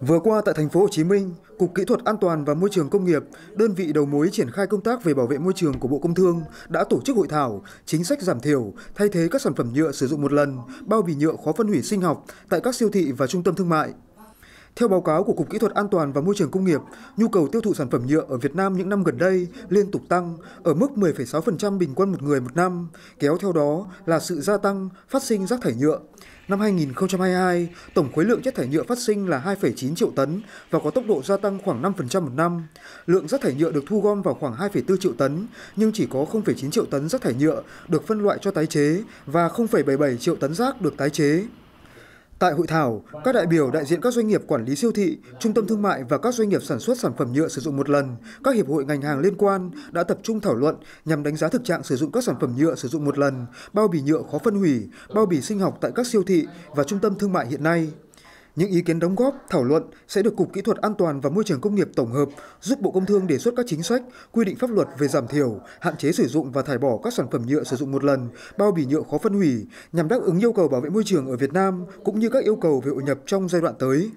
Vừa qua tại thành phố Hồ Chí Minh, Cục Kỹ thuật An toàn và Môi trường Công nghiệp, đơn vị đầu mối triển khai công tác về bảo vệ môi trường của Bộ Công Thương đã tổ chức hội thảo chính sách giảm thiểu, thay thế các sản phẩm nhựa sử dụng một lần, bao bì nhựa khó phân hủy sinh học tại các siêu thị và trung tâm thương mại. Theo báo cáo của Cục Kỹ thuật An toàn và Môi trường Công nghiệp, nhu cầu tiêu thụ sản phẩm nhựa ở Việt Nam những năm gần đây liên tục tăng ở mức 10,6% bình quân một người một năm, kéo theo đó là sự gia tăng phát sinh rác thải nhựa. Năm 2022, tổng khối lượng chất thải nhựa phát sinh là 2,9 triệu tấn và có tốc độ gia tăng khoảng 5% một năm. Lượng rác thải nhựa được thu gom vào khoảng 2,4 triệu tấn, nhưng chỉ có 0,9 triệu tấn rác thải nhựa được phân loại cho tái chế và 0,77 triệu tấn rác được tái chế. Tại hội thảo, các đại biểu đại diện các doanh nghiệp quản lý siêu thị, trung tâm thương mại và các doanh nghiệp sản xuất sản phẩm nhựa sử dụng một lần, các hiệp hội ngành hàng liên quan đã tập trung thảo luận nhằm đánh giá thực trạng sử dụng các sản phẩm nhựa sử dụng một lần, bao bì nhựa khó phân hủy, bao bì sinh học tại các siêu thị và trung tâm thương mại hiện nay. Những ý kiến đóng góp, thảo luận sẽ được Cục Kỹ thuật An toàn và Môi trường Công nghiệp tổng hợp giúp Bộ Công Thương đề xuất các chính sách, quy định pháp luật về giảm thiểu, hạn chế sử dụng và thải bỏ các sản phẩm nhựa sử dụng một lần, bao bì nhựa khó phân hủy nhằm đáp ứng yêu cầu bảo vệ môi trường ở Việt Nam cũng như các yêu cầu về hội nhập trong giai đoạn tới.